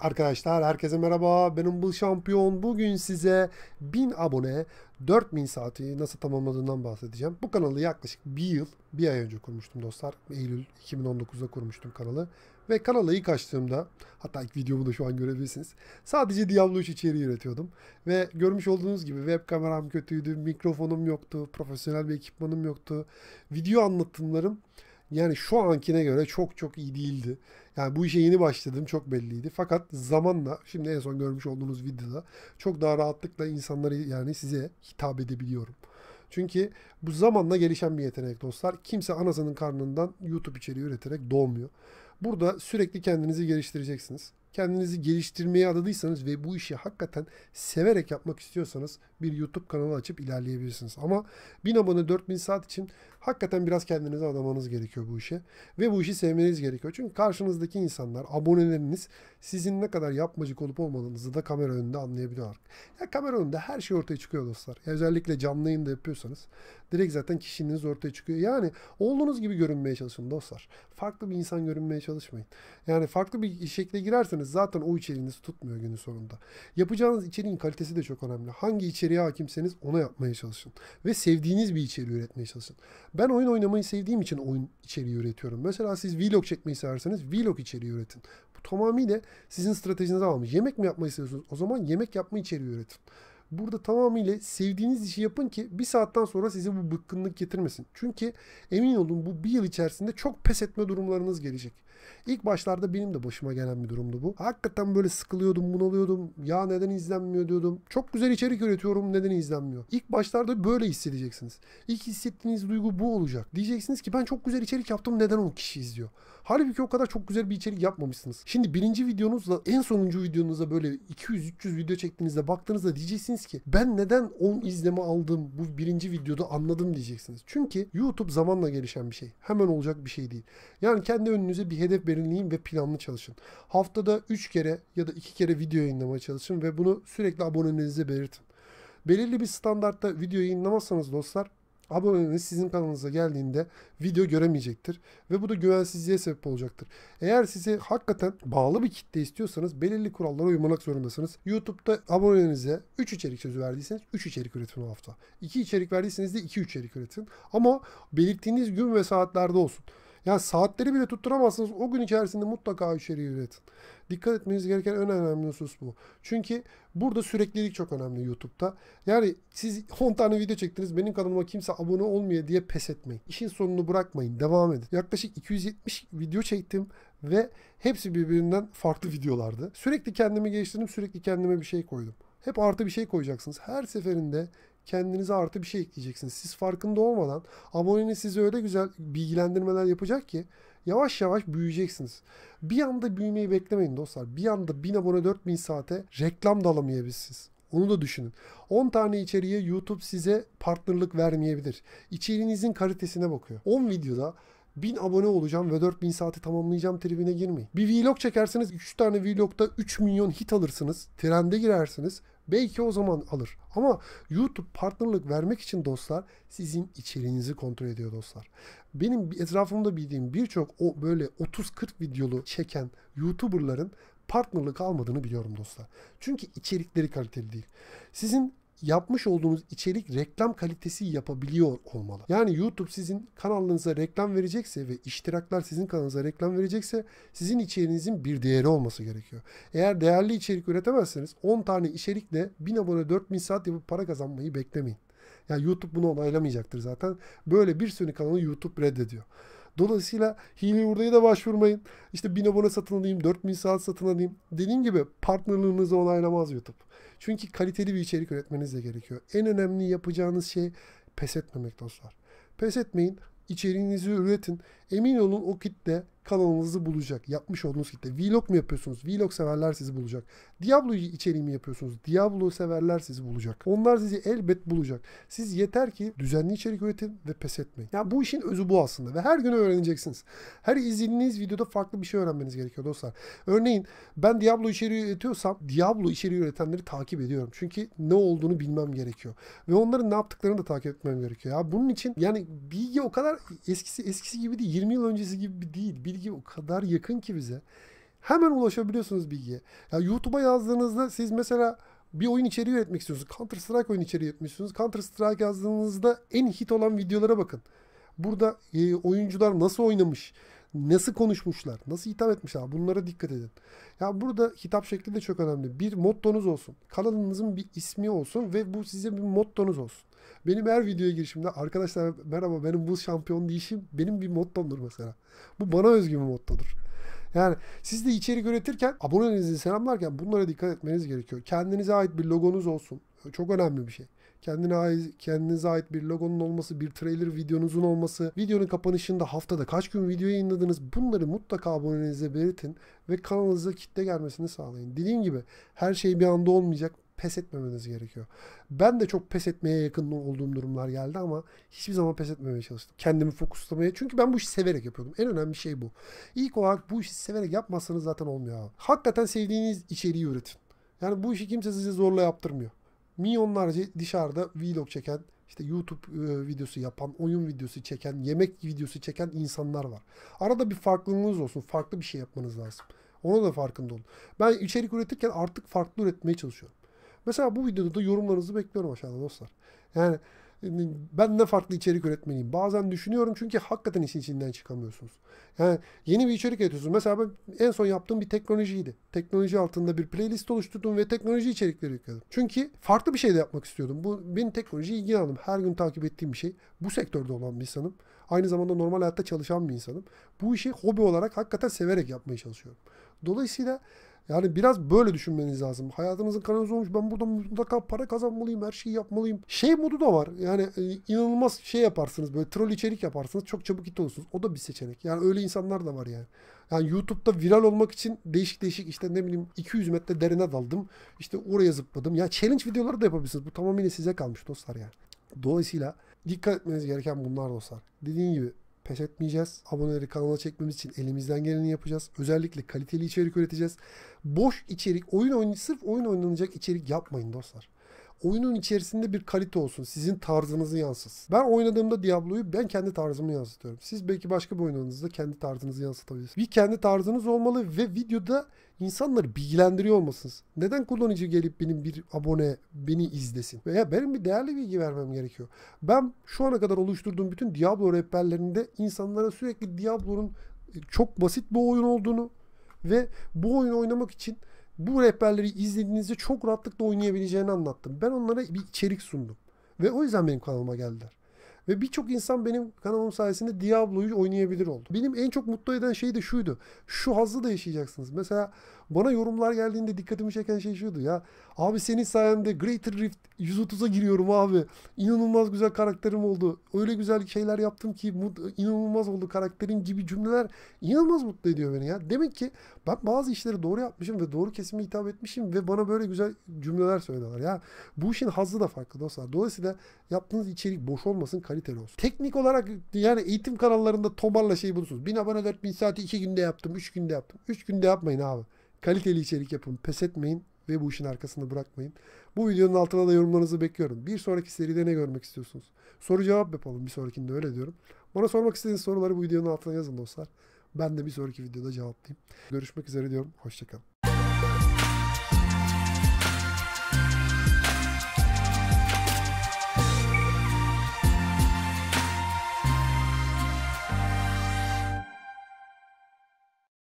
Arkadaşlar herkese merhaba. Benim bu şampiyon. Bugün size 1000 abone, 4000 saati nasıl tamamladığından bahsedeceğim. Bu kanalı yaklaşık bir yıl, bir ay önce kurmuştum dostlar. Eylül 2019'da kurmuştum kanalı. Ve kanalı ilk açtığımda, hatta ilk videomu da şu an görebilirsiniz. Sadece Diablo 3 içeriği üretiyordum. Ve görmüş olduğunuz gibi web kameram kötüydü, mikrofonum yoktu, profesyonel bir ekipmanım yoktu. Video anlatımlarım yani şu ankine göre çok çok iyi değildi. Yani bu işe yeni başladım çok belliydi. Fakat zamanla şimdi en son görmüş olduğunuz videoda çok daha rahatlıkla insanları yani size hitap edebiliyorum. Çünkü bu zamanla gelişen bir yetenek dostlar. Kimse anasının karnından YouTube içeriği üreterek doğmuyor. Burada sürekli kendinizi geliştireceksiniz. Kendinizi geliştirmeye adadıysanız ve bu işi hakikaten severek yapmak istiyorsanız bir YouTube kanalı açıp ilerleyebilirsiniz. Ama 1000 abone 4000 saat için Hakikaten biraz kendinize adamanız gerekiyor bu işe. Ve bu işi sevmeniz gerekiyor. Çünkü karşınızdaki insanlar, aboneleriniz sizin ne kadar yapmacık olup olmadığınızı da kamera önünde anlayabiliyorlar. Ya kamera önünde her şey ortaya çıkıyor dostlar. Ya özellikle canlı yayında yapıyorsanız direkt zaten kişiliğiniz ortaya çıkıyor. Yani olduğunuz gibi görünmeye çalışın dostlar. Farklı bir insan görünmeye çalışmayın. Yani farklı bir şekle girerseniz zaten o içeriğiniz tutmuyor günün sonunda. Yapacağınız içeriğin kalitesi de çok önemli. Hangi içeriğe hakimseniz ona yapmaya çalışın. Ve sevdiğiniz bir içeriği üretmeye çalışın. Ben oyun oynamayı sevdiğim için oyun içeriği üretiyorum. Mesela siz vlog çekmeyi severseniz vlog içeriği üretin. Bu tamamıyla sizin stratejinize almış. Yemek mi yapmayı seviyorsunuz? O zaman yemek yapma içeriği üretin. Burada tamamıyla sevdiğiniz işi yapın ki bir saatten sonra size bu bıkkınlık getirmesin. Çünkü emin olun bu bir yıl içerisinde çok pes etme durumlarınız gelecek. İlk başlarda benim de başıma gelen bir durumdu bu. Hakikaten böyle sıkılıyordum, bunalıyordum. Ya neden izlenmiyor diyordum. Çok güzel içerik üretiyorum, neden izlenmiyor? İlk başlarda böyle hissedeceksiniz. İlk hissettiğiniz duygu bu olacak. Diyeceksiniz ki ben çok güzel içerik yaptım, neden o kişi izliyor? Halbuki o kadar çok güzel bir içerik yapmamışsınız. Şimdi birinci videonuzla en sonuncu videonuzda böyle 200-300 video çektiğinizde baktığınızda diyeceksiniz diyeceksiniz ki ben neden 10 izleme aldım bu birinci videoda anladım diyeceksiniz. Çünkü YouTube zamanla gelişen bir şey. Hemen olacak bir şey değil. Yani kendi önünüze bir hedef belirleyin ve planlı çalışın. Haftada 3 kere ya da 2 kere video yayınlamaya çalışın ve bunu sürekli abonelerinize belirtin. Belirli bir standartta video yayınlamazsanız dostlar aboneniz sizin kanalınıza geldiğinde video göremeyecektir ve bu da güvensizliğe sebep olacaktır. Eğer size hakikaten bağlı bir kitle istiyorsanız belirli kurallara uymamak zorundasınız. YouTube'da abonenize 3 içerik sözü verdiyseniz 3 içerik üretin o hafta. 2 içerik verdiyseniz de 2 içerik üretin. Ama belirttiğiniz gün ve saatlerde olsun. Yani saatleri bile tutturamazsınız. O gün içerisinde mutlaka içeri üretin. Dikkat etmeniz gereken en önemli husus bu. Çünkü burada süreklilik çok önemli YouTube'da. Yani siz 10 tane video çektiniz. Benim kanalıma kimse abone olmuyor diye pes etmeyin. İşin sonunu bırakmayın. Devam edin. Yaklaşık 270 video çektim ve hepsi birbirinden farklı videolardı. Sürekli kendimi geliştirdim. Sürekli kendime bir şey koydum. Hep artı bir şey koyacaksınız. Her seferinde kendinize artı bir şey ekleyeceksiniz. Siz farkında olmadan aboneniz size öyle güzel bilgilendirmeler yapacak ki yavaş yavaş büyüyeceksiniz. Bir anda büyümeyi beklemeyin dostlar. Bir anda 1000 abone 4000 saate reklam da alamayabilirsiniz. Onu da düşünün. 10 tane içeriye YouTube size partnerlık vermeyebilir. İçeriğinizin kalitesine bakıyor. 10 videoda 1000 abone olacağım ve 4000 saati tamamlayacağım tribine girmeyin. Bir vlog çekersiniz 3 tane vlogda 3 milyon hit alırsınız. Trende girersiniz Belki o zaman alır. Ama YouTube partnerlık vermek için dostlar sizin içeriğinizi kontrol ediyor dostlar. Benim etrafımda bildiğim birçok o böyle 30-40 videolu çeken YouTuber'ların partnerlık almadığını biliyorum dostlar. Çünkü içerikleri kaliteli değil. Sizin yapmış olduğunuz içerik reklam kalitesi yapabiliyor olmalı. Yani YouTube sizin kanalınıza reklam verecekse ve iştiraklar sizin kanalınıza reklam verecekse sizin içeriğinizin bir değeri olması gerekiyor. Eğer değerli içerik üretemezseniz 10 tane içerikle 1000 abone 4000 saat yapıp para kazanmayı beklemeyin. Yani YouTube bunu onaylamayacaktır zaten. Böyle bir sürü kanalı YouTube reddediyor. Dolayısıyla hile hurdaya da başvurmayın. İşte 1000 abone satın alayım, 4000 saat satın alayım. Dediğim gibi partnerlığınızı onaylamaz YouTube. Çünkü kaliteli bir içerik üretmeniz de gerekiyor. En önemli yapacağınız şey pes etmemek dostlar. Pes etmeyin, içeriğinizi üretin. Emin olun o kitle kanalınızı bulacak. Yapmış olduğunuz kitle. Vlog mu yapıyorsunuz? Vlog severler sizi bulacak. Diablo içeriği mi yapıyorsunuz? Diablo severler sizi bulacak. Onlar sizi elbet bulacak. Siz yeter ki düzenli içerik üretin ve pes etmeyin. Ya yani bu işin özü bu aslında ve her gün öğreneceksiniz. Her izlediğiniz videoda farklı bir şey öğrenmeniz gerekiyor dostlar. Örneğin ben Diablo içeriği üretiyorsam Diablo içeriği üretenleri takip ediyorum. Çünkü ne olduğunu bilmem gerekiyor. Ve onların ne yaptıklarını da takip etmem gerekiyor. Ya bunun için yani bilgi o kadar eskisi eskisi gibi değil. 20 yıl öncesi gibi değil. Bilgi bilgi o kadar yakın ki bize. Hemen ulaşabiliyorsunuz bilgiye. Ya YouTube'a yazdığınızda siz mesela bir oyun içeriği üretmek istiyorsunuz. Counter Strike oyun içeriği üretmişsiniz. Counter Strike yazdığınızda en hit olan videolara bakın. Burada e, oyuncular nasıl oynamış? nasıl konuşmuşlar, nasıl hitap etmişler bunlara dikkat edin. Ya burada hitap şekli de çok önemli. Bir mottonuz olsun. Kanalınızın bir ismi olsun ve bu size bir mottonuz olsun. Benim her videoya girişimde arkadaşlar merhaba benim bu şampiyon değişim benim bir mottomdur mesela. Bu bana özgü bir mottodur. Yani siz de içerik üretirken abonelerinizi selamlarken bunlara dikkat etmeniz gerekiyor. Kendinize ait bir logonuz olsun. Çok önemli bir şey. Kendine ait, kendinize ait bir logonun olması, bir trailer videonuzun olması, videonun kapanışında haftada kaç gün video yayınladınız bunları mutlaka abonenize belirtin ve kanalınıza kitle gelmesini sağlayın. Dediğim gibi her şey bir anda olmayacak pes etmemeniz gerekiyor. Ben de çok pes etmeye yakın olduğum durumlar geldi ama hiçbir zaman pes etmemeye çalıştım. Kendimi fokuslamaya. Çünkü ben bu işi severek yapıyordum. En önemli şey bu. İlk olarak bu işi severek yapmazsanız zaten olmuyor. Hakikaten sevdiğiniz içeriği üretin. Yani bu işi kimse size zorla yaptırmıyor milyonlarca dışarıda vlog çeken, işte YouTube e, videosu yapan, oyun videosu çeken, yemek videosu çeken insanlar var. Arada bir farklılığınız olsun. Farklı bir şey yapmanız lazım. Ona da farkında olun. Ben içerik üretirken artık farklı üretmeye çalışıyorum. Mesela bu videoda da yorumlarınızı bekliyorum aşağıda dostlar. Yani ben de farklı içerik üretmeliyim. Bazen düşünüyorum çünkü hakikaten işin içinden çıkamıyorsunuz. Yani yeni bir içerik üretiyorsunuz. Mesela ben en son yaptığım bir teknolojiydi. Teknoloji altında bir playlist oluşturdum ve teknoloji içerikleri yükledim. Çünkü farklı bir şey de yapmak istiyordum. Bu benim teknoloji ilgi Her gün takip ettiğim bir şey. Bu sektörde olan bir insanım. Aynı zamanda normal hayatta çalışan bir insanım. Bu işi hobi olarak hakikaten severek yapmaya çalışıyorum. Dolayısıyla yani biraz böyle düşünmeniz lazım. Hayatınızın kanalısı olmuş ben burada mutlaka para kazanmalıyım her şeyi yapmalıyım. Şey modu da var yani e, inanılmaz şey yaparsınız böyle troll içerik yaparsınız çok çabuk hit olursunuz. O da bir seçenek yani öyle insanlar da var yani. Yani YouTube'da viral olmak için değişik değişik işte ne bileyim 200 metre derine daldım. İşte oraya zıpladım. Ya yani challenge videoları da yapabilirsiniz. Bu tamamıyla size kalmış dostlar yani. Dolayısıyla dikkat etmeniz gereken bunlar dostlar. Dediğim gibi pes etmeyeceğiz. Aboneleri kanala çekmemiz için elimizden geleni yapacağız. Özellikle kaliteli içerik üreteceğiz. Boş içerik, oyun oyun sırf oyun oynanacak içerik yapmayın dostlar oyunun içerisinde bir kalite olsun. Sizin tarzınızı yansıtsın. Ben oynadığımda Diablo'yu ben kendi tarzımı yansıtıyorum. Siz belki başka bir oynadığınızda kendi tarzınızı yansıtabilirsiniz. Bir kendi tarzınız olmalı ve videoda insanları bilgilendiriyor olmasınız. Neden kullanıcı gelip benim bir abone beni izlesin? Veya benim bir değerli bilgi vermem gerekiyor. Ben şu ana kadar oluşturduğum bütün Diablo rehberlerinde insanlara sürekli Diablo'nun e, çok basit bir oyun olduğunu ve bu oyunu oynamak için bu rehberleri izlediğinizde çok rahatlıkla oynayabileceğini anlattım. Ben onlara bir içerik sundum. Ve o yüzden benim kanalıma geldiler. Ve birçok insan benim kanalım sayesinde Diablo'yu oynayabilir oldu. Benim en çok mutlu eden şey de şuydu. Şu hazzı da yaşayacaksınız. Mesela bana yorumlar geldiğinde dikkatimi çeken şey şuydu ya. Abi senin sayende Greater Rift 130'a giriyorum abi. İnanılmaz güzel karakterim oldu. Öyle güzel şeyler yaptım ki inanılmaz oldu karakterim gibi cümleler inanılmaz mutlu ediyor beni ya. Demek ki ben bazı işleri doğru yapmışım ve doğru kesime hitap etmişim ve bana böyle güzel cümleler söylüyorlar. Ya bu işin hazzı da farklı dostlar. Dolayısıyla yaptığınız içerik boş olmasın. Kaliteli kaliteli olsun. Teknik olarak yani eğitim kanallarında tomarla şey bulursunuz. 1000 abone 4000 saati 2 günde yaptım, 3 günde yaptım. 3 günde yapmayın abi. Kaliteli içerik yapın, pes etmeyin ve bu işin arkasında bırakmayın. Bu videonun altına da yorumlarınızı bekliyorum. Bir sonraki seride ne görmek istiyorsunuz? Soru cevap yapalım bir sonrakinde öyle diyorum. Bana sormak istediğiniz soruları bu videonun altına yazın dostlar. Ben de bir sonraki videoda cevaplayayım. Görüşmek üzere diyorum. Hoşçakalın.